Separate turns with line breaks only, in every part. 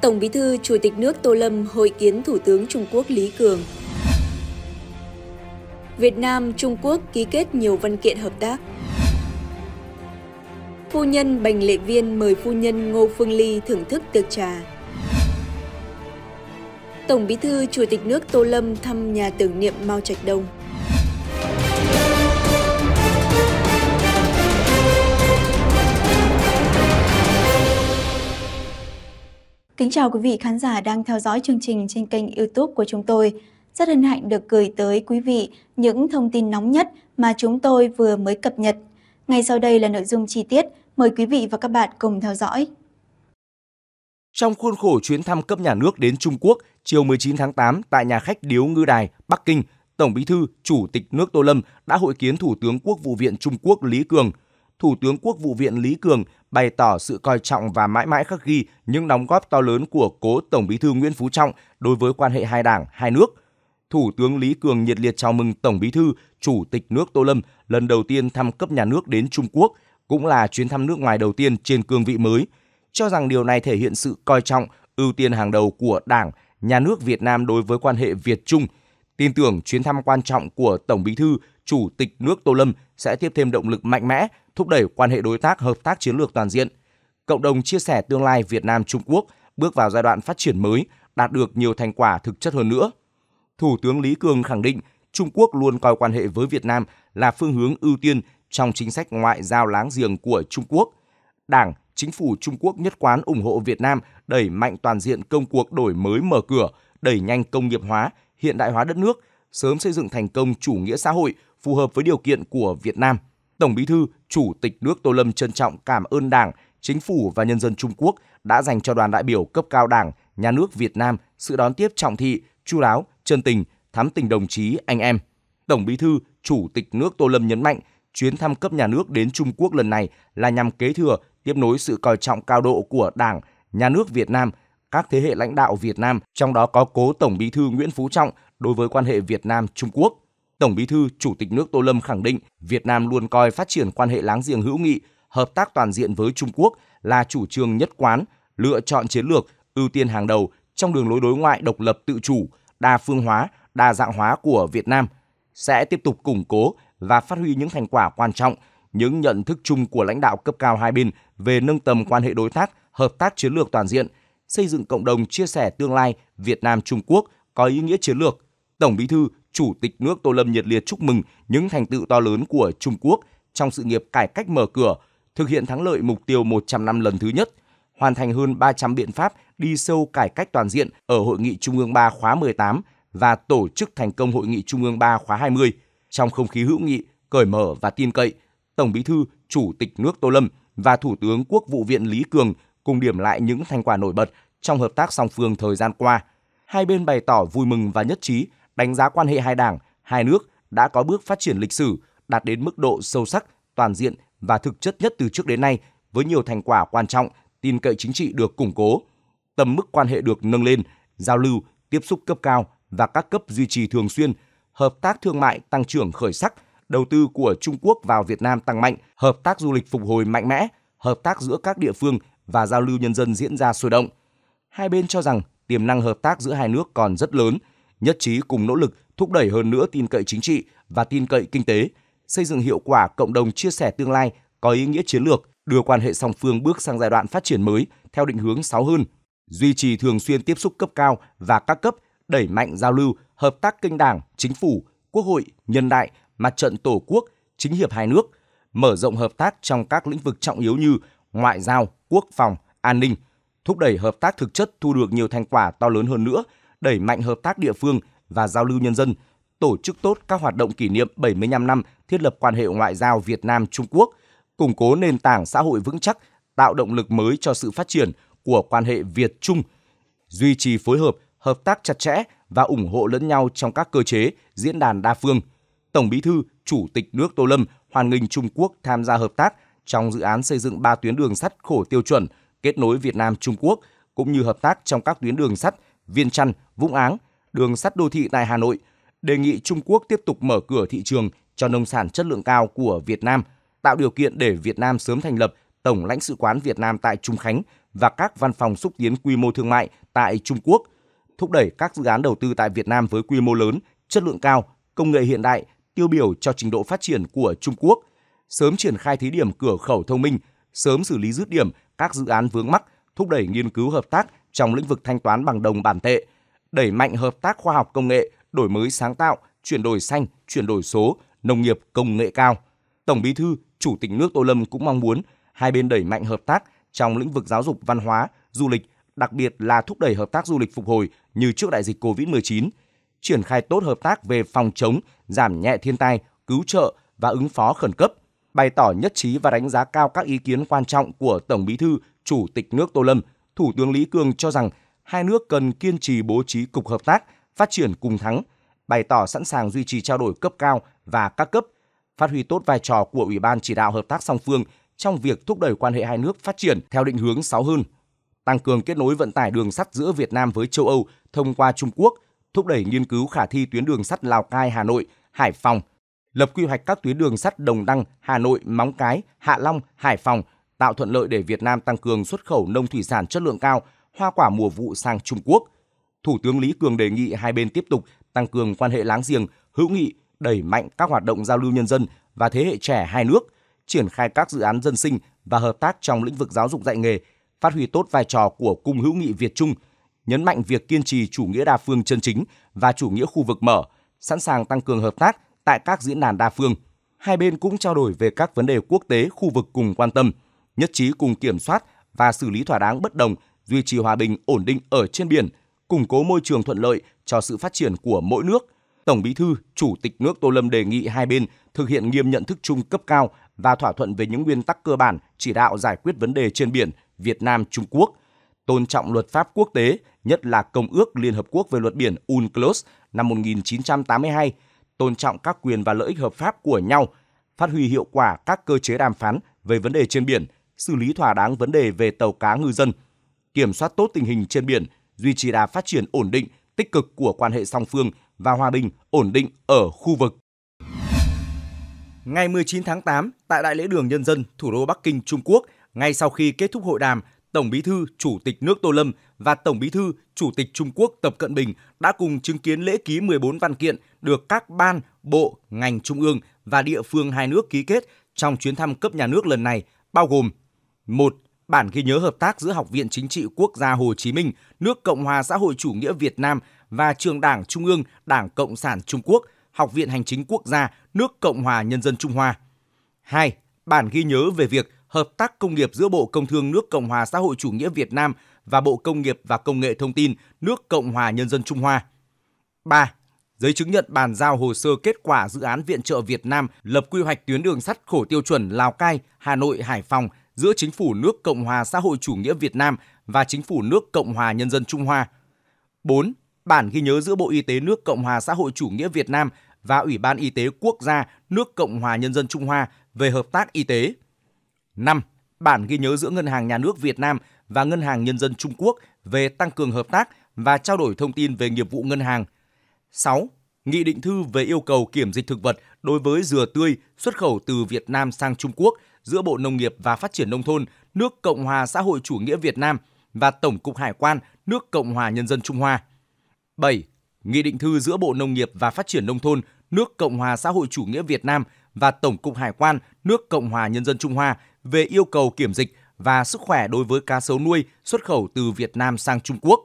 Tổng bí thư Chủ tịch nước Tô Lâm hội kiến Thủ tướng Trung Quốc Lý Cường. Việt Nam, Trung Quốc ký kết nhiều văn kiện hợp tác. Phu nhân Bành Lệ Viên mời phu nhân Ngô Phương Ly thưởng thức tiệc trà. Tổng bí thư Chủ tịch nước Tô Lâm thăm nhà tưởng niệm Mao Trạch Đông. Kính chào quý vị khán giả đang theo dõi chương trình trên kênh YouTube của chúng tôi. Rất hân hạnh được gửi tới quý vị những thông tin nóng nhất mà chúng tôi vừa mới cập nhật. Ngay sau đây là nội dung chi tiết, mời quý vị và các bạn cùng theo dõi.
Trong khuôn khổ chuyến thăm cấp nhà nước đến Trung Quốc chiều 19 tháng 8 tại nhà khách Điếu Ngư Đài, Bắc Kinh, Tổng Bí thư, Chủ tịch nước Tô Lâm đã hội kiến Thủ tướng Quốc vụ viện Trung Quốc Lý Cường – Thủ tướng Quốc vụ viện Lý Cường bày tỏ sự coi trọng và mãi mãi khắc ghi những đóng góp to lớn của cố Tổng Bí thư Nguyễn Phú Trọng đối với quan hệ hai đảng, hai nước. Thủ tướng Lý Cường nhiệt liệt chào mừng Tổng Bí thư, Chủ tịch nước Tô Lâm lần đầu tiên thăm cấp nhà nước đến Trung Quốc, cũng là chuyến thăm nước ngoài đầu tiên trên cương vị mới, cho rằng điều này thể hiện sự coi trọng, ưu tiên hàng đầu của Đảng, nhà nước Việt Nam đối với quan hệ Việt Trung, tin tưởng chuyến thăm quan trọng của Tổng Bí thư Chủ tịch nước Tô Lâm sẽ tiếp thêm động lực mạnh mẽ, thúc đẩy quan hệ đối tác hợp tác chiến lược toàn diện. Cộng đồng chia sẻ tương lai Việt Nam Trung Quốc bước vào giai đoạn phát triển mới, đạt được nhiều thành quả thực chất hơn nữa. Thủ tướng Lý Cường khẳng định Trung Quốc luôn coi quan hệ với Việt Nam là phương hướng ưu tiên trong chính sách ngoại giao láng giềng của Trung Quốc. Đảng, chính phủ Trung Quốc nhất quán ủng hộ Việt Nam đẩy mạnh toàn diện công cuộc đổi mới mở cửa, đẩy nhanh công nghiệp hóa, hiện đại hóa đất nước, sớm xây dựng thành công chủ nghĩa xã hội, phù hợp với điều kiện của Việt Nam. Tổng Bí thư, Chủ tịch nước Tô Lâm trân trọng cảm ơn Đảng, Chính phủ và nhân dân Trung Quốc đã dành cho đoàn đại biểu cấp cao Đảng, Nhà nước Việt Nam sự đón tiếp trọng thị, chu đáo, chân tình, thắm tình đồng chí anh em. Tổng Bí thư, Chủ tịch nước Tô Lâm nhấn mạnh, chuyến thăm cấp nhà nước đến Trung Quốc lần này là nhằm kế thừa, tiếp nối sự coi trọng cao độ của Đảng, Nhà nước Việt Nam, các thế hệ lãnh đạo Việt Nam, trong đó có cố Tổng Bí thư Nguyễn Phú Trọng đối với quan hệ Việt Nam Trung Quốc. Tổng Bí thư, Chủ tịch nước Tô Lâm khẳng định Việt Nam luôn coi phát triển quan hệ láng giềng hữu nghị, hợp tác toàn diện với Trung Quốc là chủ trương nhất quán, lựa chọn chiến lược, ưu tiên hàng đầu trong đường lối đối ngoại độc lập tự chủ, đa phương hóa, đa dạng hóa của Việt Nam, sẽ tiếp tục củng cố và phát huy những thành quả quan trọng, những nhận thức chung của lãnh đạo cấp cao hai bên về nâng tầm quan hệ đối tác, hợp tác chiến lược toàn diện, xây dựng cộng đồng chia sẻ tương lai Việt Nam Trung Quốc có ý nghĩa chiến lược. Tổng Bí thư, Chủ tịch nước Tô Lâm nhiệt liệt chúc mừng những thành tựu to lớn của Trung Quốc trong sự nghiệp cải cách mở cửa, thực hiện thắng lợi mục tiêu 100 năm lần thứ nhất, hoàn thành hơn 300 biện pháp đi sâu cải cách toàn diện ở Hội nghị Trung ương 3 khóa 18 và tổ chức thành công Hội nghị Trung ương 3 khóa 20 trong không khí hữu nghị, cởi mở và tin cậy. Tổng Bí thư, Chủ tịch nước Tô Lâm và Thủ tướng Quốc vụ viện Lý Cường cùng điểm lại những thành quả nổi bật trong hợp tác song phương thời gian qua. Hai bên bày tỏ vui mừng và nhất trí đánh giá quan hệ hai đảng, hai nước đã có bước phát triển lịch sử, đạt đến mức độ sâu sắc, toàn diện và thực chất nhất từ trước đến nay với nhiều thành quả quan trọng, tin cậy chính trị được củng cố, tầm mức quan hệ được nâng lên, giao lưu, tiếp xúc cấp cao và các cấp duy trì thường xuyên, hợp tác thương mại tăng trưởng khởi sắc, đầu tư của Trung Quốc vào Việt Nam tăng mạnh, hợp tác du lịch phục hồi mạnh mẽ, hợp tác giữa các địa phương và giao lưu nhân dân diễn ra sôi động. Hai bên cho rằng tiềm năng hợp tác giữa hai nước còn rất lớn – nhất trí cùng nỗ lực thúc đẩy hơn nữa tin cậy chính trị và tin cậy kinh tế, xây dựng hiệu quả cộng đồng chia sẻ tương lai có ý nghĩa chiến lược, đưa quan hệ song phương bước sang giai đoạn phát triển mới theo định hướng sáu hơn, duy trì thường xuyên tiếp xúc cấp cao và các cấp, đẩy mạnh giao lưu, hợp tác kinh đảng, chính phủ, quốc hội, nhân đại, mặt trận tổ quốc, chính hiệp hai nước, mở rộng hợp tác trong các lĩnh vực trọng yếu như ngoại giao, quốc phòng, an ninh, thúc đẩy hợp tác thực chất thu được nhiều thành quả to lớn hơn nữa – đẩy mạnh hợp tác địa phương và giao lưu nhân dân, tổ chức tốt các hoạt động kỷ niệm 75 năm thiết lập quan hệ ngoại giao Việt Nam Trung Quốc, củng cố nền tảng xã hội vững chắc, tạo động lực mới cho sự phát triển của quan hệ Việt Trung, duy trì phối hợp, hợp tác chặt chẽ và ủng hộ lẫn nhau trong các cơ chế, diễn đàn đa phương. Tổng Bí thư, Chủ tịch nước Tô Lâm hoan nghênh Trung Quốc tham gia hợp tác trong dự án xây dựng ba tuyến đường sắt khổ tiêu chuẩn kết nối Việt Nam Trung Quốc cũng như hợp tác trong các tuyến đường sắt Viên Chăn, Vũng Áng, đường sắt đô thị tại Hà Nội, đề nghị Trung Quốc tiếp tục mở cửa thị trường cho nông sản chất lượng cao của Việt Nam, tạo điều kiện để Việt Nam sớm thành lập Tổng lãnh sự quán Việt Nam tại Trung Khánh và các văn phòng xúc tiến quy mô thương mại tại Trung Quốc, thúc đẩy các dự án đầu tư tại Việt Nam với quy mô lớn, chất lượng cao, công nghệ hiện đại, tiêu biểu cho trình độ phát triển của Trung Quốc, sớm triển khai thí điểm cửa khẩu thông minh, sớm xử lý dứt điểm các dự án vướng mắc – thúc đẩy nghiên cứu hợp tác trong lĩnh vực thanh toán bằng đồng bản tệ, đẩy mạnh hợp tác khoa học công nghệ, đổi mới sáng tạo, chuyển đổi xanh, chuyển đổi số, nông nghiệp công nghệ cao. Tổng Bí thư, Chủ tịch nước Tô Lâm cũng mong muốn hai bên đẩy mạnh hợp tác trong lĩnh vực giáo dục, văn hóa, du lịch, đặc biệt là thúc đẩy hợp tác du lịch phục hồi như trước đại dịch COVID-19, triển khai tốt hợp tác về phòng chống, giảm nhẹ thiên tai, cứu trợ và ứng phó khẩn cấp, bày tỏ nhất trí và đánh giá cao các ý kiến quan trọng của Tổng Bí thư, Chủ tịch nước Tô Lâm, Thủ tướng Lý Cường cho rằng hai nước cần kiên trì bố trí cục hợp tác, phát triển cùng thắng, bày tỏ sẵn sàng duy trì trao đổi cấp cao và các cấp, phát huy tốt vai trò của Ủy ban chỉ đạo hợp tác song phương trong việc thúc đẩy quan hệ hai nước phát triển theo định hướng sáu hơn, tăng cường kết nối vận tải đường sắt giữa Việt Nam với châu Âu thông qua Trung Quốc, thúc đẩy nghiên cứu khả thi tuyến đường sắt Lào Cai Hà Nội, Hải Phòng, lập quy hoạch các tuyến đường sắt Đồng Đăng, Hà Nội, Móng Cái, Hạ Long, Hải Phòng tạo thuận lợi để Việt Nam tăng cường xuất khẩu nông thủy sản chất lượng cao, hoa quả mùa vụ sang Trung Quốc. Thủ tướng Lý Cường đề nghị hai bên tiếp tục tăng cường quan hệ láng giềng, hữu nghị, đẩy mạnh các hoạt động giao lưu nhân dân và thế hệ trẻ hai nước, triển khai các dự án dân sinh và hợp tác trong lĩnh vực giáo dục dạy nghề, phát huy tốt vai trò của cung hữu nghị Việt Trung, nhấn mạnh việc kiên trì chủ nghĩa đa phương chân chính và chủ nghĩa khu vực mở, sẵn sàng tăng cường hợp tác tại các diễn đàn đa phương. Hai bên cũng trao đổi về các vấn đề quốc tế khu vực cùng quan tâm – nhất trí cùng kiểm soát và xử lý thỏa đáng bất đồng, duy trì hòa bình ổn định ở trên biển, củng cố môi trường thuận lợi cho sự phát triển của mỗi nước. Tổng Bí thư, Chủ tịch nước Tô Lâm đề nghị hai bên thực hiện nghiêm nhận thức chung cấp cao và thỏa thuận về những nguyên tắc cơ bản chỉ đạo giải quyết vấn đề trên biển Việt Nam Trung Quốc, tôn trọng luật pháp quốc tế, nhất là Công ước Liên Hợp Quốc về luật biển UNCLOS năm 1982, tôn trọng các quyền và lợi ích hợp pháp của nhau, phát huy hiệu quả các cơ chế đàm phán về vấn đề trên biển – xử lý thỏa đáng vấn đề về tàu cá ngư dân, kiểm soát tốt tình hình trên biển, duy trì đà phát triển ổn định, tích cực của quan hệ song phương và hòa bình, ổn định ở khu vực. Ngày 19 tháng 8, tại Đại lễ đường Nhân dân thủ đô Bắc Kinh, Trung Quốc, ngay sau khi kết thúc hội đàm, Tổng Bí thư Chủ tịch nước Tô Lâm và Tổng Bí thư Chủ tịch Trung Quốc Tập Cận Bình đã cùng chứng kiến lễ ký 14 văn kiện được các ban, bộ, ngành trung ương và địa phương hai nước ký kết trong chuyến thăm cấp nhà nước lần này, bao gồm 1. Bản ghi nhớ hợp tác giữa Học viện Chính trị Quốc gia Hồ Chí Minh, nước Cộng hòa xã hội chủ nghĩa Việt Nam và Trường Đảng Trung ương Đảng Cộng sản Trung Quốc, Học viện Hành chính Quốc gia, nước Cộng hòa Nhân dân Trung Hoa. 2. Bản ghi nhớ về việc hợp tác công nghiệp giữa Bộ Công Thương nước Cộng hòa xã hội chủ nghĩa Việt Nam và Bộ Công nghiệp và Công nghệ Thông tin nước Cộng hòa Nhân dân Trung Hoa. 3. Giấy chứng nhận bàn giao hồ sơ kết quả dự án viện trợ Việt Nam lập quy hoạch tuyến đường sắt khổ tiêu chuẩn Lào Cai, Hà Nội, Hải Phòng giữa chính phủ nước Cộng hòa xã hội chủ nghĩa Việt Nam và chính phủ nước Cộng hòa Nhân dân Trung Hoa. 4. Bản ghi nhớ giữa Bộ Y tế nước Cộng hòa xã hội chủ nghĩa Việt Nam và Ủy ban Y tế Quốc gia nước Cộng hòa Nhân dân Trung Hoa về hợp tác y tế. 5. Bản ghi nhớ giữa Ngân hàng Nhà nước Việt Nam và Ngân hàng Nhân dân Trung Quốc về tăng cường hợp tác và trao đổi thông tin về nghiệp vụ ngân hàng. 6. Nghị định thư về yêu cầu kiểm dịch thực vật đối với dừa tươi xuất khẩu từ Việt Nam sang Trung Quốc giữa Bộ Nông nghiệp và Phát triển Nông thôn nước Cộng hòa xã hội chủ nghĩa Việt Nam và Tổng cục Hải quan nước Cộng hòa Nhân dân Trung Hoa. 7. Nghị định thư giữa Bộ Nông nghiệp và Phát triển Nông thôn nước Cộng hòa xã hội chủ nghĩa Việt Nam và Tổng cục Hải quan nước Cộng hòa Nhân dân Trung Hoa về yêu cầu kiểm dịch và sức khỏe đối với cá sấu nuôi xuất khẩu từ Việt Nam sang Trung Quốc.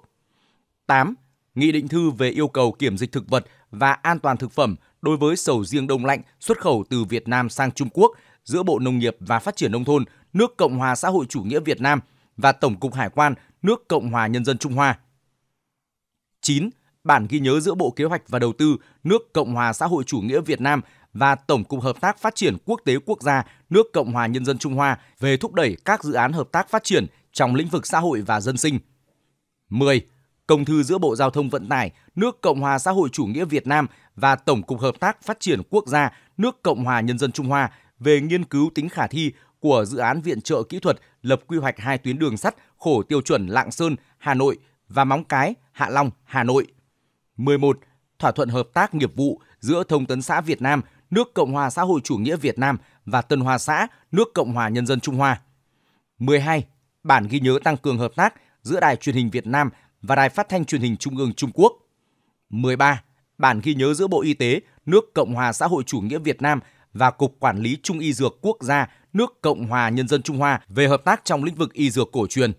8. Nghị định thư về yêu cầu kiểm dịch thực vật và an toàn thực phẩm đối với sầu riêng đông lạnh xuất khẩu từ Việt Nam sang Trung Quốc giữa Bộ Nông nghiệp và Phát triển Nông thôn nước Cộng hòa xã hội chủ nghĩa Việt Nam và Tổng cục Hải quan nước Cộng hòa Nhân dân Trung Hoa. 9. Bản ghi nhớ giữa Bộ Kế hoạch và Đầu tư nước Cộng hòa xã hội chủ nghĩa Việt Nam và Tổng cục Hợp tác Phát triển Quốc tế Quốc gia nước Cộng hòa Nhân dân Trung Hoa về thúc đẩy các dự án hợp tác phát triển trong lĩnh vực xã hội và dân sinh. 10. Công thư giữa Bộ Giao thông Vận tải nước Cộng hòa xã hội chủ nghĩa Việt Nam và Tổng cục Hợp tác Phát triển Quốc gia nước Cộng hòa Nhân dân Trung Hoa về nghiên cứu tính khả thi của dự án viện trợ kỹ thuật lập quy hoạch hai tuyến đường sắt khổ tiêu chuẩn Lạng Sơn, Hà Nội và Móng Cái, Hạ Long, Hà Nội. 11. Thỏa thuận hợp tác nghiệp vụ giữa Thông tấn xã Việt Nam, nước Cộng hòa xã hội chủ nghĩa Việt Nam và Tân Hoa xã, nước Cộng hòa Nhân dân Trung Hoa. 12. Bản ghi nhớ tăng cường hợp tác giữa Đài truyền hình Việt Nam và Đài phát thanh truyền hình Trung ương Trung Quốc. 13. Bản ghi nhớ giữa Bộ Y tế nước Cộng hòa xã hội chủ nghĩa Việt Nam và Cục Quản lý Trung y Dược Quốc gia nước Cộng hòa Nhân dân Trung Hoa về hợp tác trong lĩnh vực y dược cổ truyền.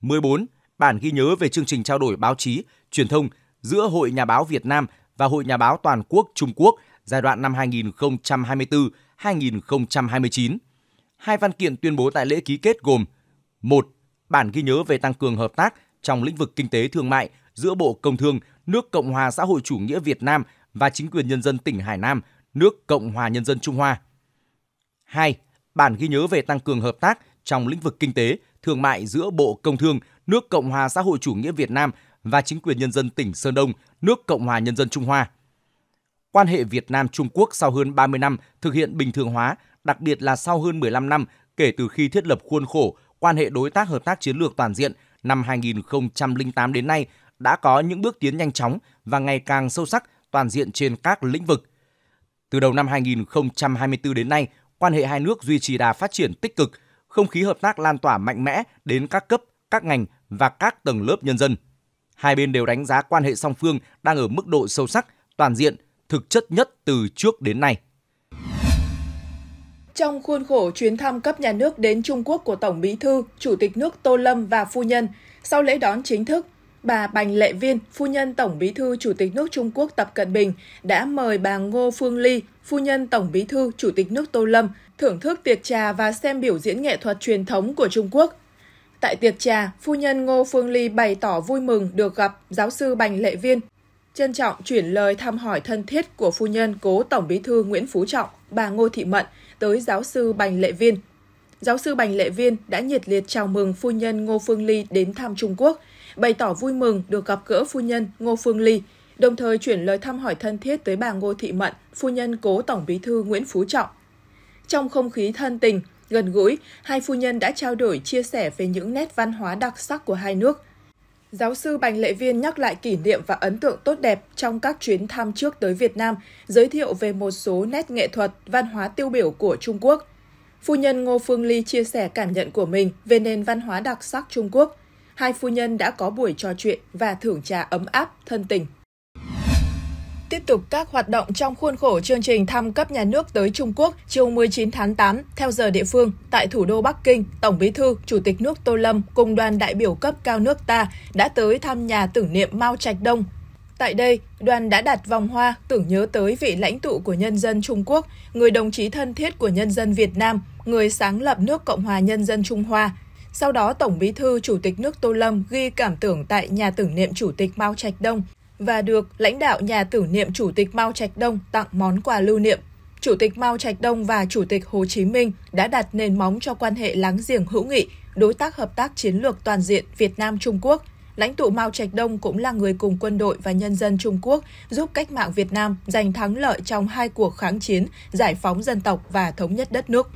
14. Bản ghi nhớ về chương trình trao đổi báo chí, truyền thông giữa Hội Nhà báo Việt Nam và Hội Nhà báo Toàn quốc Trung Quốc giai đoạn năm 2024-2029. Hai văn kiện tuyên bố tại lễ ký kết gồm 1. Bản ghi nhớ về tăng cường hợp tác trong lĩnh vực kinh tế thương mại giữa Bộ Công Thương nước Cộng hòa xã hội chủ nghĩa Việt Nam và chính quyền nhân dân tỉnh Hải Nam nước Cộng hòa Nhân dân Trung Hoa. 2. Bản ghi nhớ về tăng cường hợp tác trong lĩnh vực kinh tế, thương mại giữa Bộ Công Thương nước Cộng hòa xã hội chủ nghĩa Việt Nam và chính quyền nhân dân tỉnh Sơn Đông, nước Cộng hòa Nhân dân Trung Hoa. Quan hệ Việt Nam Trung Quốc sau hơn 30 năm thực hiện bình thường hóa, đặc biệt là sau hơn 15 năm kể từ khi thiết lập khuôn khổ quan hệ đối tác hợp tác chiến lược toàn diện năm 2008 đến nay đã có những bước tiến nhanh chóng và ngày càng sâu sắc toàn diện trên các lĩnh vực. Từ đầu năm 2024 đến nay, quan hệ hai nước duy trì đà phát triển tích cực, không khí hợp tác lan tỏa mạnh mẽ đến các cấp, các ngành và các tầng lớp nhân dân. Hai bên đều đánh giá quan hệ song phương đang ở mức độ sâu sắc, toàn diện, thực chất nhất từ trước đến nay.
Trong khuôn khổ chuyến thăm cấp nhà nước đến Trung Quốc của Tổng Bí thư, Chủ tịch nước Tô Lâm và phu nhân, sau lễ đón chính thức, bà Bành Lệ Viên, phu nhân Tổng Bí thư Chủ tịch nước Trung Quốc Tập Cận Bình đã mời bà Ngô Phương Ly, phu nhân Tổng Bí thư Chủ tịch nước Tô Lâm thưởng thức tiệc trà và xem biểu diễn nghệ thuật truyền thống của Trung Quốc. Tại tiệc trà, phu nhân Ngô Phương Ly bày tỏ vui mừng được gặp giáo sư Bành Lệ Viên, trân trọng chuyển lời thăm hỏi thân thiết của phu nhân cố Tổng Bí thư Nguyễn Phú Trọng, bà Ngô Thị Mận tới giáo sư Bành Lệ Viên. Giáo sư Bành Lệ Viên đã nhiệt liệt chào mừng phu nhân Ngô Phương Ly đến thăm Trung Quốc – bày tỏ vui mừng được gặp gỡ phu nhân Ngô Phương Ly, đồng thời chuyển lời thăm hỏi thân thiết tới bà Ngô Thị Mận, phu nhân cố Tổng Bí thư Nguyễn Phú Trọng. Trong không khí thân tình, gần gũi, hai phu nhân đã trao đổi chia sẻ về những nét văn hóa đặc sắc của hai nước. Giáo sư Bành Lệ Viên nhắc lại kỷ niệm và ấn tượng tốt đẹp trong các chuyến thăm trước tới Việt Nam, giới thiệu về một số nét nghệ thuật, văn hóa tiêu biểu của Trung Quốc. Phu nhân Ngô Phương Ly chia sẻ cảm nhận của mình về nền văn hóa đặc sắc Trung Quốc hai phu nhân đã có buổi trò chuyện và thưởng trà ấm áp, thân tình. Tiếp tục các hoạt động trong khuôn khổ chương trình thăm cấp nhà nước tới Trung Quốc chiều 19 tháng 8 theo giờ địa phương tại thủ đô Bắc Kinh, Tổng Bí thư, Chủ tịch nước Tô Lâm cùng đoàn đại biểu cấp cao nước ta đã tới thăm nhà tưởng niệm Mao Trạch Đông. Tại đây, đoàn đã đặt vòng hoa tưởng nhớ tới vị lãnh tụ của nhân dân Trung Quốc, người đồng chí thân thiết của nhân dân Việt Nam, người sáng lập nước Cộng hòa Nhân dân Trung Hoa – sau đó, Tổng Bí thư Chủ tịch nước Tô Lâm ghi cảm tưởng tại nhà tưởng niệm Chủ tịch Mao Trạch Đông và được lãnh đạo nhà tưởng niệm Chủ tịch Mao Trạch Đông tặng món quà lưu niệm. Chủ tịch Mao Trạch Đông và Chủ tịch Hồ Chí Minh đã đặt nền móng cho quan hệ láng giềng hữu nghị, đối tác hợp tác chiến lược toàn diện Việt Nam Trung Quốc. Lãnh tụ Mao Trạch Đông cũng là người cùng quân đội và nhân dân Trung Quốc giúp cách mạng Việt Nam giành thắng lợi trong hai cuộc kháng chiến, giải phóng dân tộc và thống nhất đất nước.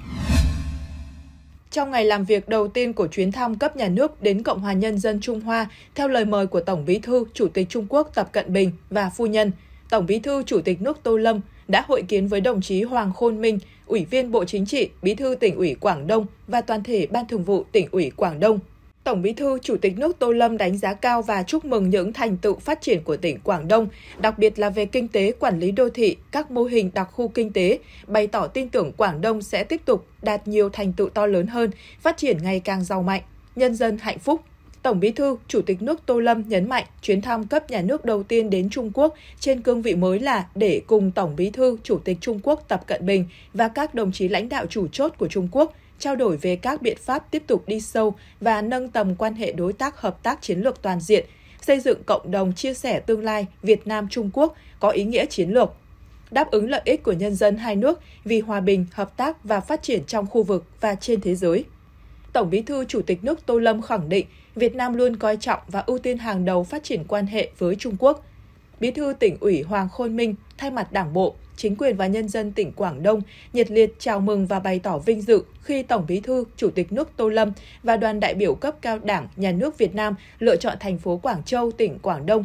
Trong ngày làm việc đầu tiên của chuyến thăm cấp nhà nước đến Cộng hòa Nhân dân Trung Hoa, theo lời mời của Tổng Bí thư Chủ tịch Trung Quốc Tập Cận Bình và Phu Nhân, Tổng Bí thư Chủ tịch nước Tô Lâm đã hội kiến với đồng chí Hoàng Khôn Minh, Ủy viên Bộ Chính trị, Bí thư tỉnh ủy Quảng Đông và toàn thể Ban Thường vụ tỉnh ủy Quảng Đông Tổng Bí thư Chủ tịch nước Tô Lâm đánh giá cao và chúc mừng những thành tựu phát triển của tỉnh Quảng Đông, đặc biệt là về kinh tế quản lý đô thị, các mô hình đặc khu kinh tế, bày tỏ tin tưởng Quảng Đông sẽ tiếp tục đạt nhiều thành tựu to lớn hơn, phát triển ngày càng giàu mạnh, nhân dân hạnh phúc. Tổng Bí thư, Chủ tịch nước Tô Lâm nhấn mạnh chuyến thăm cấp nhà nước đầu tiên đến Trung Quốc trên cương vị mới là để cùng Tổng Bí thư, Chủ tịch Trung Quốc Tập Cận Bình và các đồng chí lãnh đạo chủ chốt của Trung Quốc – trao đổi về các biện pháp tiếp tục đi sâu và nâng tầm quan hệ đối tác hợp tác chiến lược toàn diện, xây dựng cộng đồng chia sẻ tương lai Việt Nam Trung Quốc có ý nghĩa chiến lược, đáp ứng lợi ích của nhân dân hai nước vì hòa bình, hợp tác và phát triển trong khu vực và trên thế giới. Tổng Bí thư Chủ tịch nước Tô Lâm khẳng định Việt Nam luôn coi trọng và ưu tiên hàng đầu phát triển quan hệ với Trung Quốc. Bí thư tỉnh ủy Hoàng Khôn Minh thay mặt Đảng bộ, chính quyền và nhân dân tỉnh Quảng Đông nhiệt liệt chào mừng và bày tỏ vinh dự khi Tổng Bí thư, Chủ tịch nước Tô Lâm và đoàn đại biểu cấp cao Đảng, Nhà nước Việt Nam lựa chọn thành phố Quảng Châu, tỉnh Quảng Đông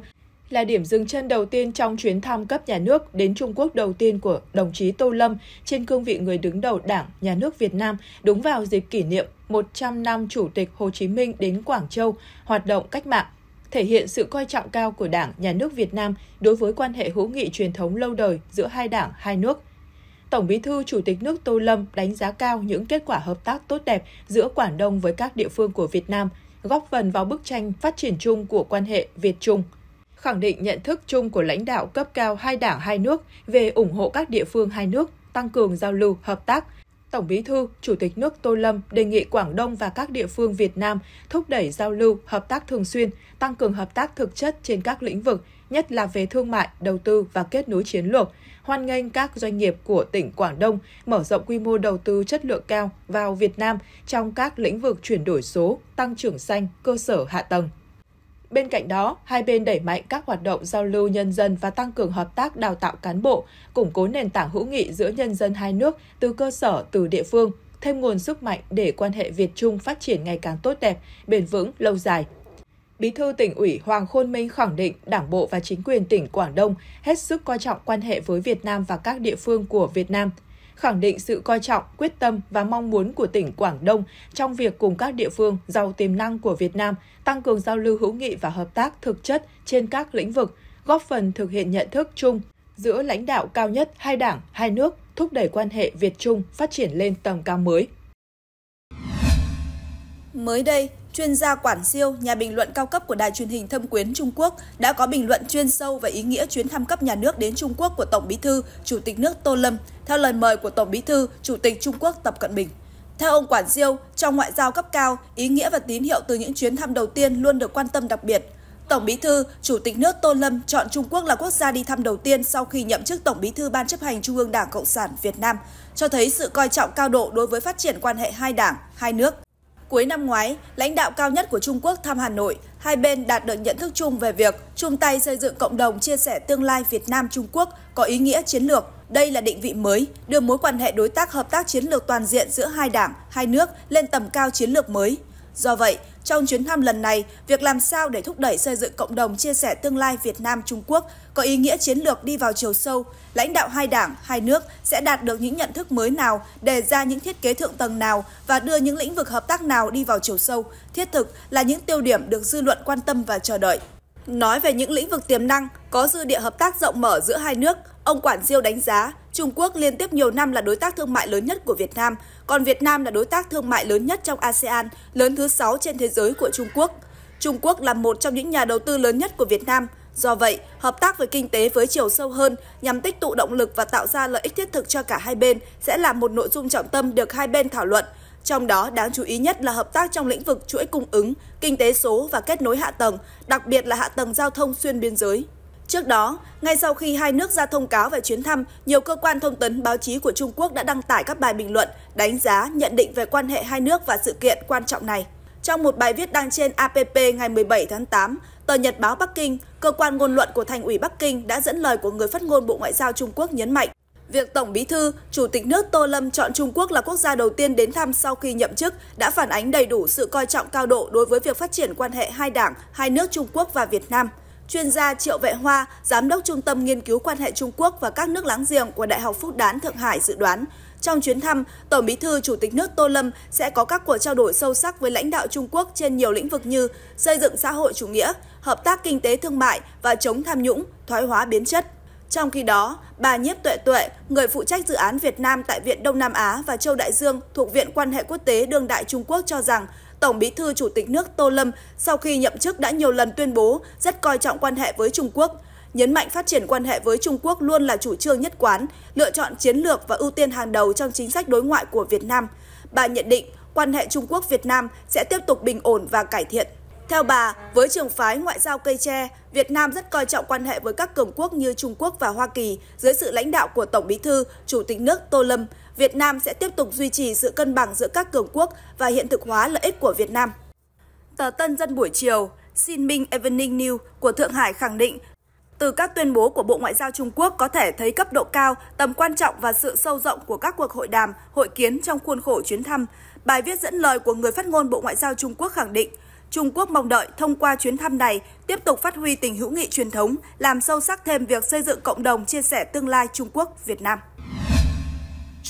là điểm dừng chân đầu tiên trong chuyến thăm cấp nhà nước đến Trung Quốc đầu tiên của đồng chí Tô Lâm trên cương vị người đứng đầu Đảng, Nhà nước Việt Nam đúng vào dịp kỷ niệm 100 năm Chủ tịch Hồ Chí Minh đến Quảng Châu, hoạt động cách mạng thể hiện sự coi trọng cao của Đảng, Nhà nước Việt Nam đối với quan hệ hữu nghị truyền thống lâu đời giữa hai đảng, hai nước. Tổng Bí thư Chủ tịch nước Tô Lâm đánh giá cao những kết quả hợp tác tốt đẹp giữa Quảng Đông với các địa phương của Việt Nam, góp phần vào bức tranh phát triển chung của quan hệ Việt-Trung khẳng định nhận thức chung của lãnh đạo cấp cao hai đảng hai nước về ủng hộ các địa phương hai nước tăng cường giao lưu, hợp tác, Tổng Bí thư, Chủ tịch nước Tô Lâm đề nghị Quảng Đông và các địa phương Việt Nam thúc đẩy giao lưu, hợp tác thường xuyên, tăng cường hợp tác thực chất trên các lĩnh vực, nhất là về thương mại, đầu tư và kết nối chiến lược. Hoan nghênh các doanh nghiệp của tỉnh Quảng Đông mở rộng quy mô đầu tư chất lượng cao vào Việt Nam trong các lĩnh vực chuyển đổi số, tăng trưởng xanh, cơ sở hạ tầng. Bên cạnh đó, hai bên đẩy mạnh các hoạt động giao lưu nhân dân và tăng cường hợp tác đào tạo cán bộ, củng cố nền tảng hữu nghị giữa nhân dân hai nước từ cơ sở, từ địa phương, thêm nguồn sức mạnh để quan hệ Việt Trung phát triển ngày càng tốt đẹp, bền vững, lâu dài. Bí thư tỉnh ủy Hoàng Khôn Minh khẳng định Đảng bộ và chính quyền tỉnh Quảng Đông hết sức coi trọng quan hệ với Việt Nam và các địa phương của Việt Nam – khẳng định sự coi trọng, quyết tâm và mong muốn của tỉnh Quảng Đông trong việc cùng các địa phương giàu tiềm năng của Việt Nam tăng cường giao lưu hữu nghị và hợp tác thực chất trên các lĩnh vực, góp phần thực hiện nhận thức chung giữa lãnh đạo cao nhất hai đảng, hai nước, thúc đẩy quan hệ Việt-Trung phát triển lên tầm cao mới.
Mới đây, chuyên gia Quản Siêu, nhà bình luận cao cấp của Đài truyền hình Thâm Quyến Trung Quốc, đã có bình luận chuyên sâu về ý nghĩa chuyến thăm cấp nhà nước đến Trung Quốc của Tổng Bí thư, Chủ tịch nước Tô Lâm, theo lời mời của Tổng Bí thư, Chủ tịch Trung Quốc Tập Cận Bình. Theo ông Quản siêu, trong ngoại giao cấp cao, ý nghĩa và tín hiệu từ những chuyến thăm đầu tiên luôn được quan tâm đặc biệt. Tổng Bí thư, Chủ tịch nước Tô Lâm chọn Trung Quốc là quốc gia đi thăm đầu tiên sau khi nhậm chức Tổng Bí thư Ban chấp hành Trung ương Đảng Cộng sản Việt Nam, cho thấy sự coi trọng cao độ đối với phát triển quan hệ hai đảng, hai nước. Cuối năm ngoái, lãnh đạo cao nhất của Trung Quốc thăm Hà Nội, hai bên đạt được nhận thức chung về việc chung tay xây dựng cộng đồng chia sẻ tương lai Việt Nam Trung Quốc có ý nghĩa chiến lược. Đây là định vị mới, đưa mối quan hệ đối tác hợp tác chiến lược toàn diện giữa hai đảng, hai nước lên tầm cao chiến lược mới. Do vậy, trong chuyến thăm lần này, việc làm sao để thúc đẩy xây dựng cộng đồng chia sẻ tương lai Việt Nam Trung Quốc có ý nghĩa chiến lược đi vào chiều sâu, lãnh đạo hai đảng, hai nước sẽ đạt được những nhận thức mới nào, đề ra những thiết kế thượng tầng nào và đưa những lĩnh vực hợp tác nào đi vào chiều sâu, thiết thực là những tiêu điểm được dư luận quan tâm và chờ đợi. Nói về những lĩnh vực tiềm năng, có dư địa hợp tác rộng mở giữa hai nước, ông Quản Diêu đánh giá Trung Quốc liên tiếp nhiều năm là đối tác thương mại lớn nhất của Việt Nam còn Việt Nam là đối tác thương mại lớn nhất trong ASEAN, lớn thứ 6 trên thế giới của Trung Quốc. Trung Quốc là một trong những nhà đầu tư lớn nhất của Việt Nam. Do vậy, hợp tác về kinh tế với chiều sâu hơn nhằm tích tụ động lực và tạo ra lợi ích thiết thực cho cả hai bên sẽ là một nội dung trọng tâm được hai bên thảo luận. Trong đó, đáng chú ý nhất là hợp tác trong lĩnh vực chuỗi cung ứng, kinh tế số và kết nối hạ tầng, đặc biệt là hạ tầng giao thông xuyên biên giới. Trước đó, ngay sau khi hai nước ra thông cáo về chuyến thăm, nhiều cơ quan thông tấn báo chí của Trung Quốc đã đăng tải các bài bình luận, đánh giá, nhận định về quan hệ hai nước và sự kiện quan trọng này. Trong một bài viết đăng trên APP ngày 17 tháng 8, tờ Nhật báo Bắc Kinh, cơ quan ngôn luận của Thành ủy Bắc Kinh đã dẫn lời của người phát ngôn Bộ Ngoại giao Trung Quốc nhấn mạnh, việc Tổng Bí thư, Chủ tịch nước Tô Lâm chọn Trung Quốc là quốc gia đầu tiên đến thăm sau khi nhậm chức đã phản ánh đầy đủ sự coi trọng cao độ đối với việc phát triển quan hệ hai đảng, hai nước Trung Quốc và Việt Nam – chuyên gia Triệu Vệ Hoa, Giám đốc Trung tâm Nghiên cứu quan hệ Trung Quốc và các nước láng giềng của Đại học Phúc Đán Thượng Hải dự đoán, trong chuyến thăm, Tổng Bí thư Chủ tịch nước Tô Lâm sẽ có các cuộc trao đổi sâu sắc với lãnh đạo Trung Quốc trên nhiều lĩnh vực như xây dựng xã hội chủ nghĩa, hợp tác kinh tế thương mại và chống tham nhũng, thoái hóa biến chất. Trong khi đó, bà Nhiếp Tuệ Tuệ, người phụ trách dự án Việt Nam tại Viện Đông Nam Á và Châu Đại Dương thuộc Viện Quan hệ Quốc tế Đương đại Trung Quốc cho rằng Tổng bí thư Chủ tịch nước Tô Lâm sau khi nhậm chức đã nhiều lần tuyên bố rất coi trọng quan hệ với Trung Quốc, nhấn mạnh phát triển quan hệ với Trung Quốc luôn là chủ trương nhất quán, lựa chọn chiến lược và ưu tiên hàng đầu trong chính sách đối ngoại của Việt Nam. Bà nhận định quan hệ Trung Quốc Việt Nam sẽ tiếp tục bình ổn và cải thiện. Theo bà, với trường phái ngoại giao cây tre, Việt Nam rất coi trọng quan hệ với các cường quốc như Trung Quốc và Hoa Kỳ dưới sự lãnh đạo của Tổng Bí thư, Chủ tịch nước Tô Lâm, Việt Nam sẽ tiếp tục duy trì sự cân bằng giữa các cường quốc và hiện thực hóa lợi ích của Việt Nam. Tờ Tân Dân buổi chiều, Xin Minh Evening News của Thượng Hải khẳng định từ các tuyên bố của Bộ Ngoại giao Trung Quốc có thể thấy cấp độ cao, tầm quan trọng và sự sâu rộng của các cuộc hội đàm, hội kiến trong khuôn khổ chuyến thăm. Bài viết dẫn lời của người phát ngôn Bộ Ngoại giao Trung Quốc khẳng định, Trung Quốc mong đợi thông qua chuyến thăm này tiếp tục phát huy tình hữu nghị truyền thống, làm sâu sắc thêm việc xây dựng cộng đồng chia sẻ tương lai Trung Quốc-Việt Nam.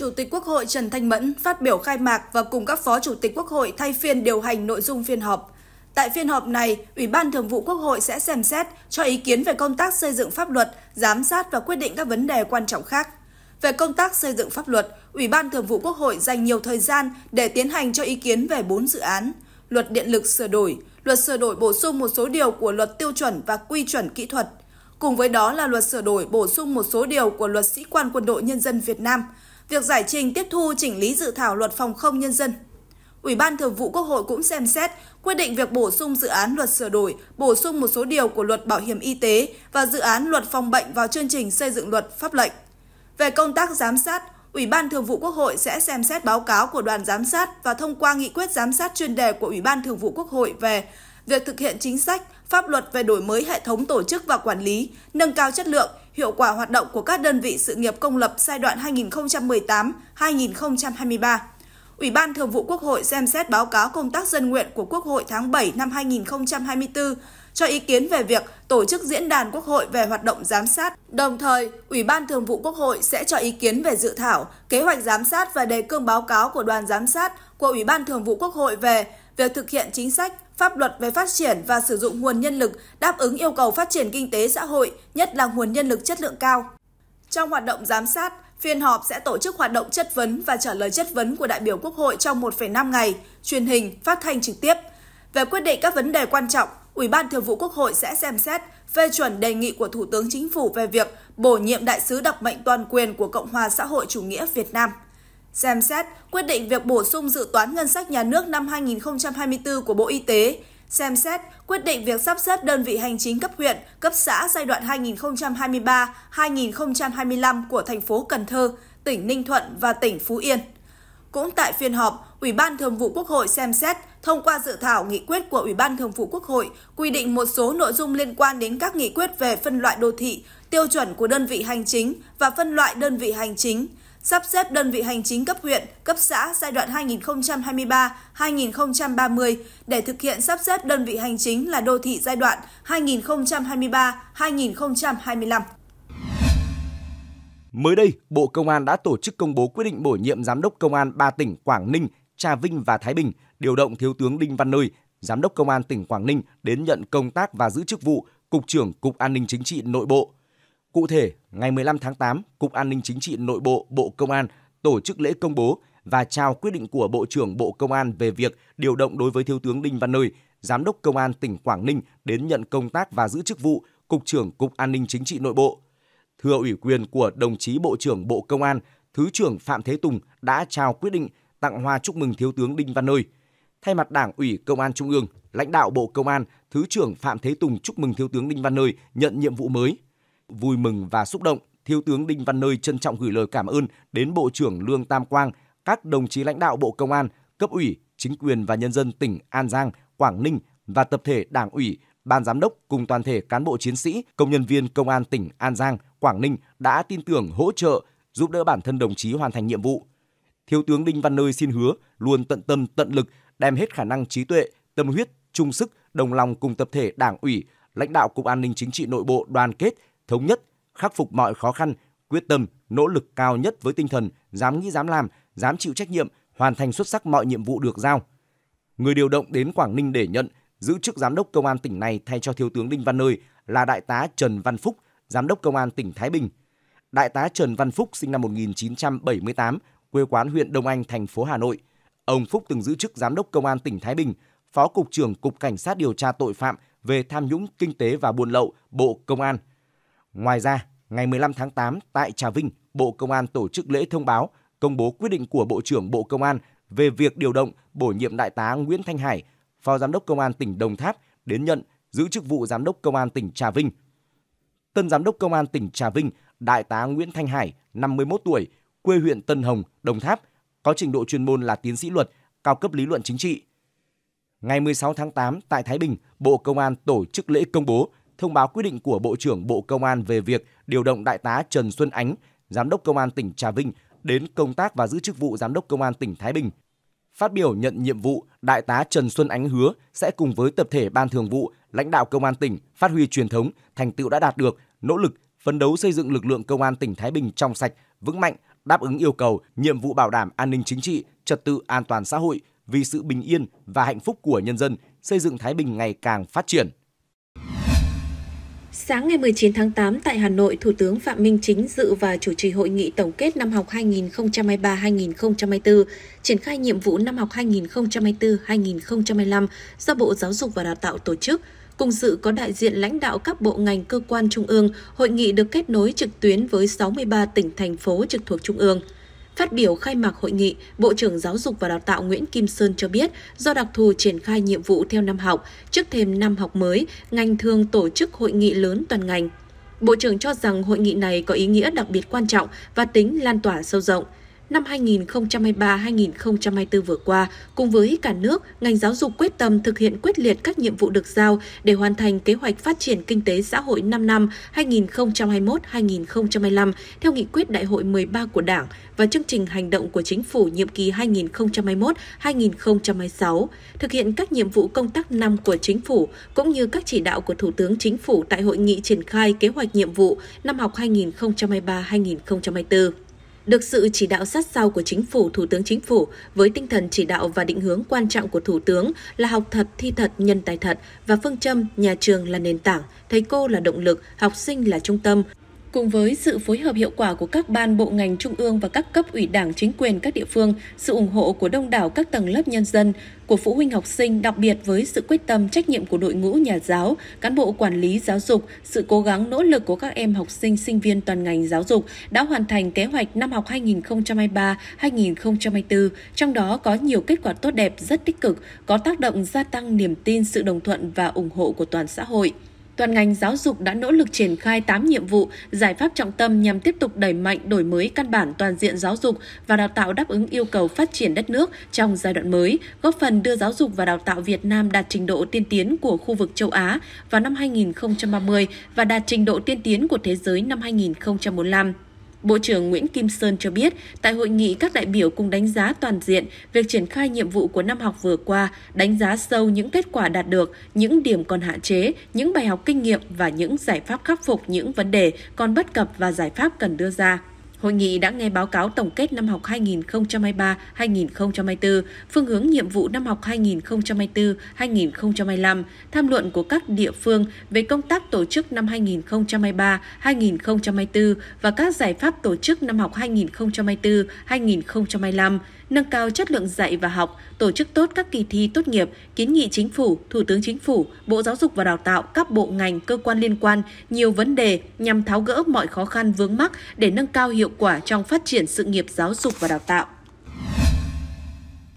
Chủ tịch Quốc hội Trần Thanh Mẫn phát biểu khai mạc và cùng các phó chủ tịch Quốc hội thay phiên điều hành nội dung phiên họp. Tại phiên họp này, Ủy ban Thường vụ Quốc hội sẽ xem xét cho ý kiến về công tác xây dựng pháp luật, giám sát và quyết định các vấn đề quan trọng khác. Về công tác xây dựng pháp luật, Ủy ban Thường vụ Quốc hội dành nhiều thời gian để tiến hành cho ý kiến về 4 dự án: Luật điện lực sửa đổi, Luật sửa đổi bổ sung một số điều của Luật tiêu chuẩn và quy chuẩn kỹ thuật. Cùng với đó là luật sửa đổi bổ sung một số điều của Luật sĩ quan quân đội nhân dân Việt Nam, việc giải trình tiếp thu chỉnh lý dự thảo luật phòng không nhân dân. Ủy ban Thường vụ Quốc hội cũng xem xét quyết định việc bổ sung dự án luật sửa đổi, bổ sung một số điều của luật bảo hiểm y tế và dự án luật phòng bệnh vào chương trình xây dựng luật pháp lệnh. Về công tác giám sát, Ủy ban Thường vụ Quốc hội sẽ xem xét báo cáo của đoàn giám sát và thông qua nghị quyết giám sát chuyên đề của Ủy ban Thường vụ Quốc hội về việc thực hiện chính sách, pháp luật về đổi mới hệ thống tổ chức và quản lý, nâng cao chất lượng, hiệu quả hoạt động của các đơn vị sự nghiệp công lập giai đoạn 2018-2023. Ủy ban Thường vụ Quốc hội xem xét báo cáo công tác dân nguyện của Quốc hội tháng 7 năm 2024, cho ý kiến về việc tổ chức diễn đàn Quốc hội về hoạt động giám sát. Đồng thời, Ủy ban Thường vụ Quốc hội sẽ cho ý kiến về dự thảo, kế hoạch giám sát và đề cương báo cáo của đoàn giám sát của Ủy ban Thường vụ Quốc hội về việc thực hiện chính sách, pháp luật về phát triển và sử dụng nguồn nhân lực đáp ứng yêu cầu phát triển kinh tế xã hội, nhất là nguồn nhân lực chất lượng cao. Trong hoạt động giám sát, phiên họp sẽ tổ chức hoạt động chất vấn và trả lời chất vấn của đại biểu Quốc hội trong 1,5 ngày, truyền hình, phát thanh trực tiếp. Về quyết định các vấn đề quan trọng, Ủy ban Thường vụ Quốc hội sẽ xem xét phê chuẩn đề nghị của Thủ tướng Chính phủ về việc bổ nhiệm đại sứ đặc mệnh toàn quyền của Cộng hòa xã hội chủ nghĩa Việt Nam Xem xét quyết định việc bổ sung dự toán ngân sách nhà nước năm 2024 của Bộ Y tế, xem xét quyết định việc sắp xếp đơn vị hành chính cấp huyện, cấp xã giai đoạn 2023-2025 của thành phố Cần Thơ, tỉnh Ninh Thuận và tỉnh Phú Yên. Cũng tại phiên họp, Ủy ban Thường vụ Quốc hội xem xét thông qua dự thảo nghị quyết của Ủy ban Thường vụ Quốc hội quy định một số nội dung liên quan đến các nghị quyết về phân loại đô thị, tiêu chuẩn của đơn vị hành chính và phân loại đơn vị hành chính – sắp xếp đơn vị hành chính cấp huyện, cấp xã giai đoạn 2023-2030 để thực hiện sắp xếp đơn vị hành chính là đô thị giai đoạn 2023-2025.
Mới đây, Bộ Công an đã tổ chức công bố quyết định bổ nhiệm Giám đốc Công an ba tỉnh Quảng Ninh, Trà Vinh và Thái Bình, điều động Thiếu tướng Đinh Văn Nơi, Giám đốc Công an tỉnh Quảng Ninh đến nhận công tác và giữ chức vụ Cục trưởng Cục An ninh Chính trị Nội bộ – Cụ thể, ngày 15 tháng 8, Cục An ninh Chính trị Nội bộ Bộ Công an tổ chức lễ công bố và trao quyết định của Bộ trưởng Bộ Công an về việc điều động đối với Thiếu tướng Đinh Văn Nơi, Giám đốc Công an tỉnh Quảng Ninh đến nhận công tác và giữ chức vụ Cục trưởng Cục An ninh Chính trị Nội bộ. Thừa ủy quyền của đồng chí Bộ trưởng Bộ Công an, Thứ trưởng Phạm Thế Tùng đã trao quyết định tặng hoa chúc mừng Thiếu tướng Đinh Văn Nơi. Thay mặt Đảng ủy Công an Trung ương, lãnh đạo Bộ Công an, Thứ trưởng Phạm Thế Tùng chúc mừng Thiếu tướng Đinh Văn Nơi nhận nhiệm vụ mới – vui mừng và xúc động, Thiếu tướng Đinh Văn Nơi trân trọng gửi lời cảm ơn đến Bộ trưởng Lương Tam Quang, các đồng chí lãnh đạo Bộ Công an, cấp ủy, chính quyền và nhân dân tỉnh An Giang, Quảng Ninh và tập thể Đảng ủy, Ban giám đốc cùng toàn thể cán bộ chiến sĩ, công nhân viên Công an tỉnh An Giang, Quảng Ninh đã tin tưởng hỗ trợ, giúp đỡ bản thân đồng chí hoàn thành nhiệm vụ. Thiếu tướng Đinh Văn Nơi xin hứa luôn tận tâm tận lực, đem hết khả năng trí tuệ, tâm huyết, trung sức, đồng lòng cùng tập thể Đảng ủy, lãnh đạo Cục An ninh Chính trị Nội bộ đoàn kết, thống nhất, khắc phục mọi khó khăn, quyết tâm, nỗ lực cao nhất với tinh thần dám nghĩ dám làm, dám chịu trách nhiệm, hoàn thành xuất sắc mọi nhiệm vụ được giao. Người điều động đến Quảng Ninh để nhận giữ chức giám đốc công an tỉnh này thay cho thiếu tướng Đinh Văn Nơi là đại tá Trần Văn Phúc, giám đốc công an tỉnh Thái Bình. Đại tá Trần Văn Phúc sinh năm 1978, quê quán huyện Đông Anh, thành phố Hà Nội. Ông Phúc từng giữ chức giám đốc công an tỉnh Thái Bình, phó cục trưởng cục cảnh sát điều tra tội phạm về tham nhũng kinh tế và buôn lậu, Bộ Công an – Ngoài ra, ngày 15 tháng 8 tại Trà Vinh, Bộ Công an tổ chức lễ thông báo công bố quyết định của Bộ trưởng Bộ Công an về việc điều động bổ nhiệm đại tá Nguyễn Thanh Hải, Phó Giám đốc Công an tỉnh Đồng Tháp đến nhận giữ chức vụ Giám đốc Công an tỉnh Trà Vinh. Tân Giám đốc Công an tỉnh Trà Vinh, Đại tá Nguyễn Thanh Hải, 51 tuổi, quê huyện Tân Hồng, Đồng Tháp, có trình độ chuyên môn là tiến sĩ luật, cao cấp lý luận chính trị. Ngày 16 tháng 8 tại Thái Bình, Bộ Công an tổ chức lễ công bố thông báo quyết định của Bộ trưởng Bộ Công an về việc điều động Đại tá Trần Xuân Ánh, Giám đốc Công an tỉnh Trà Vinh, đến công tác và giữ chức vụ Giám đốc Công an tỉnh Thái Bình. Phát biểu nhận nhiệm vụ, Đại tá Trần Xuân Ánh hứa sẽ cùng với tập thể Ban Thường vụ, lãnh đạo Công an tỉnh phát huy truyền thống, thành tựu đã đạt được, nỗ lực, phấn đấu xây dựng lực lượng Công an tỉnh Thái Bình trong sạch, vững mạnh, đáp ứng yêu cầu, nhiệm vụ bảo đảm an ninh chính trị, trật tự an toàn xã hội vì sự bình yên và hạnh phúc của nhân dân, xây dựng Thái Bình ngày càng phát triển.
Sáng ngày 19 tháng 8 tại Hà Nội, Thủ tướng Phạm Minh Chính dự và chủ trì hội nghị tổng kết năm học 2023-2024, triển khai nhiệm vụ năm học 2024-2025 do Bộ Giáo dục và Đào tạo tổ chức. Cùng dự có đại diện lãnh đạo các bộ ngành cơ quan trung ương, hội nghị được kết nối trực tuyến với 63 tỉnh thành phố trực thuộc trung ương. Phát biểu khai mạc hội nghị, Bộ trưởng Giáo dục và Đào tạo Nguyễn Kim Sơn cho biết, do đặc thù triển khai nhiệm vụ theo năm học, trước thêm năm học mới, ngành thường tổ chức hội nghị lớn toàn ngành. Bộ trưởng cho rằng hội nghị này có ý nghĩa đặc biệt quan trọng và tính lan tỏa sâu rộng – năm 2023-2024 vừa qua, cùng với cả nước, ngành giáo dục quyết tâm thực hiện quyết liệt các nhiệm vụ được giao để hoàn thành kế hoạch phát triển kinh tế xã hội 5 năm 2021-2025 theo nghị quyết Đại hội 13 của Đảng và chương trình hành động của Chính phủ nhiệm kỳ 2021-2026, thực hiện các nhiệm vụ công tác năm của Chính phủ cũng như các chỉ đạo của Thủ tướng Chính phủ tại hội nghị triển khai kế hoạch nhiệm vụ năm học 2023-2024. Được sự chỉ đạo sát sao của chính phủ, Thủ tướng Chính phủ với tinh thần chỉ đạo và định hướng quan trọng của Thủ tướng là học thật, thi thật, nhân tài thật và phương châm nhà trường là nền tảng, thầy cô là động lực, học sinh là trung tâm, Cùng với sự phối hợp hiệu quả của các ban bộ ngành trung ương và các cấp ủy đảng chính quyền các địa phương, sự ủng hộ của đông đảo các tầng lớp nhân dân, của phụ huynh học sinh, đặc biệt với sự quyết tâm trách nhiệm của đội ngũ nhà giáo, cán bộ quản lý giáo dục, sự cố gắng nỗ lực của các em học sinh sinh viên toàn ngành giáo dục đã hoàn thành kế hoạch năm học 2023-2024, trong đó có nhiều kết quả tốt đẹp rất tích cực, có tác động gia tăng niềm tin, sự đồng thuận và ủng hộ của toàn xã hội toàn ngành giáo dục đã nỗ lực triển khai 8 nhiệm vụ, giải pháp trọng tâm nhằm tiếp tục đẩy mạnh đổi mới căn bản toàn diện giáo dục và đào tạo đáp ứng yêu cầu phát triển đất nước trong giai đoạn mới, góp phần đưa giáo dục và đào tạo Việt Nam đạt trình độ tiên tiến của khu vực châu Á vào năm 2030 và đạt trình độ tiên tiến của thế giới năm 2045. Bộ trưởng Nguyễn Kim Sơn cho biết, tại hội nghị các đại biểu cùng đánh giá toàn diện việc triển khai nhiệm vụ của năm học vừa qua, đánh giá sâu những kết quả đạt được, những điểm còn hạn chế, những bài học kinh nghiệm và những giải pháp khắc phục những vấn đề còn bất cập và giải pháp cần đưa ra. Hội nghị đã nghe báo cáo tổng kết năm học 2023-2024, phương hướng nhiệm vụ năm học 2024-2025, tham luận của các địa phương về công tác tổ chức năm 2023-2024 và các giải pháp tổ chức năm học 2024-2025 nâng cao chất lượng dạy và học, tổ chức tốt các kỳ thi tốt nghiệp, kiến nghị chính phủ, thủ tướng chính phủ, Bộ Giáo dục và Đào tạo, các bộ ngành, cơ quan liên quan nhiều vấn đề nhằm tháo gỡ mọi khó khăn vướng mắc để nâng cao hiệu quả trong phát triển sự nghiệp giáo dục và đào tạo.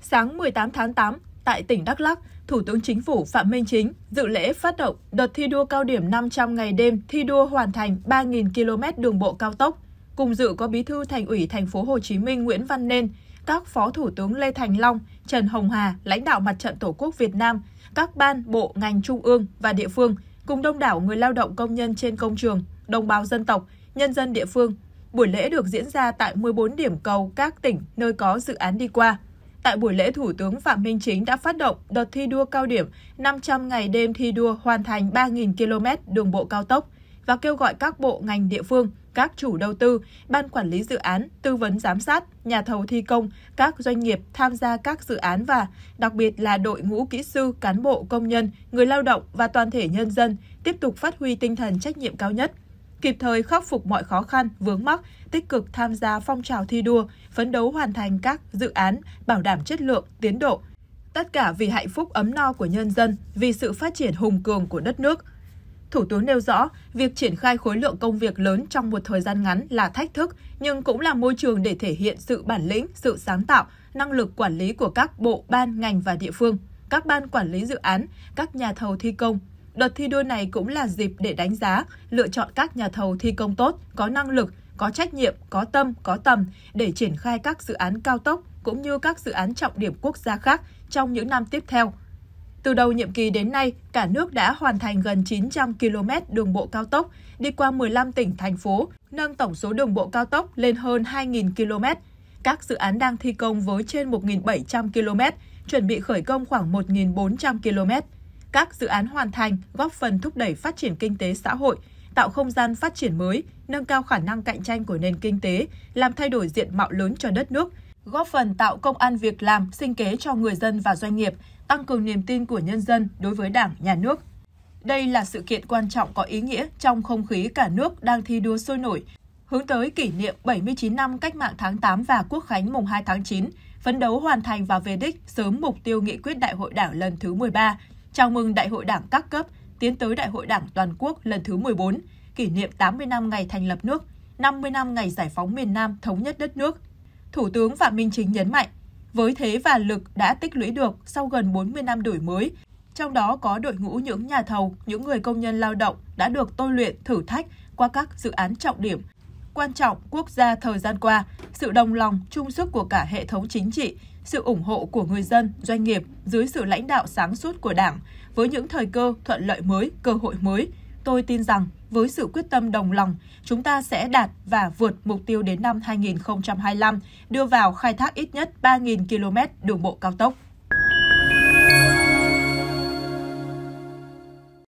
Sáng 18 tháng 8, tại tỉnh Đắk Lắk, Thủ tướng Chính phủ Phạm Minh Chính dự lễ phát động đợt thi đua cao điểm 500 ngày đêm thi đua hoàn thành 3.000 km đường bộ cao tốc Cùng dự có Bí thư Thành ủy Thành phố Hồ Chí Minh Nguyễn Văn Nên, các Phó Thủ tướng Lê Thành Long, Trần Hồng Hà, lãnh đạo Mặt trận Tổ quốc Việt Nam, các ban, bộ, ngành trung ương và địa phương cùng đông đảo người lao động công nhân trên công trường, đồng bào dân tộc, nhân dân địa phương. Buổi lễ được diễn ra tại 14 điểm cầu các tỉnh nơi có dự án đi qua. Tại buổi lễ, Thủ tướng Phạm Minh Chính đã phát động đợt thi đua cao điểm 500 ngày đêm thi đua hoàn thành 3.000 km đường bộ cao tốc và kêu gọi các bộ ngành địa phương, các chủ đầu tư, ban quản lý dự án, tư vấn giám sát, nhà thầu thi công, các doanh nghiệp tham gia các dự án và đặc biệt là đội ngũ kỹ sư, cán bộ, công nhân, người lao động và toàn thể nhân dân tiếp tục phát huy tinh thần trách nhiệm cao nhất, kịp thời khắc phục mọi khó khăn, vướng mắc, tích cực tham gia phong trào thi đua, phấn đấu hoàn thành các dự án, bảo đảm chất lượng, tiến độ. Tất cả vì hạnh phúc ấm no của nhân dân, vì sự phát triển hùng cường của đất nước – Thủ tướng nêu rõ, việc triển khai khối lượng công việc lớn trong một thời gian ngắn là thách thức, nhưng cũng là môi trường để thể hiện sự bản lĩnh, sự sáng tạo, năng lực quản lý của các bộ, ban, ngành và địa phương, các ban quản lý dự án, các nhà thầu thi công. Đợt thi đua này cũng là dịp để đánh giá, lựa chọn các nhà thầu thi công tốt, có năng lực, có trách nhiệm, có tâm, có tầm để triển khai các dự án cao tốc cũng như các dự án trọng điểm quốc gia khác trong những năm tiếp theo – từ đầu nhiệm kỳ đến nay, cả nước đã hoàn thành gần 900 km đường bộ cao tốc, đi qua 15 tỉnh, thành phố, nâng tổng số đường bộ cao tốc lên hơn 2.000 km. Các dự án đang thi công với trên 1.700 km, chuẩn bị khởi công khoảng 1.400 km. Các dự án hoàn thành góp phần thúc đẩy phát triển kinh tế xã hội, tạo không gian phát triển mới, nâng cao khả năng cạnh tranh của nền kinh tế, làm thay đổi diện mạo lớn cho đất nước – góp phần tạo công an việc làm, sinh kế cho người dân và doanh nghiệp, tăng cường niềm tin của nhân dân đối với Đảng, Nhà nước. Đây là sự kiện quan trọng có ý nghĩa trong không khí cả nước đang thi đua sôi nổi, hướng tới kỷ niệm 79 năm Cách mạng tháng 8 và Quốc khánh mùng 2 tháng 9, phấn đấu hoàn thành và về đích sớm mục tiêu nghị quyết Đại hội Đảng lần thứ 13, chào mừng Đại hội Đảng các cấp tiến tới Đại hội Đảng toàn quốc lần thứ 14, kỷ niệm 80 năm ngày thành lập nước, 50 năm ngày giải phóng miền Nam thống nhất đất nước – Thủ tướng Phạm Minh Chính nhấn mạnh, với thế và lực đã tích lũy được sau gần 40 năm đổi mới, trong đó có đội ngũ những nhà thầu, những người công nhân lao động đã được tôi luyện, thử thách qua các dự án trọng điểm, quan trọng quốc gia thời gian qua, sự đồng lòng, chung sức của cả hệ thống chính trị, sự ủng hộ của người dân, doanh nghiệp dưới sự lãnh đạo sáng suốt của Đảng, với những thời cơ thuận lợi mới, cơ hội mới – tôi tin rằng với sự quyết tâm đồng lòng, chúng ta sẽ đạt và vượt mục tiêu đến năm 2025 đưa vào khai thác ít nhất 3.000 km đường bộ cao tốc.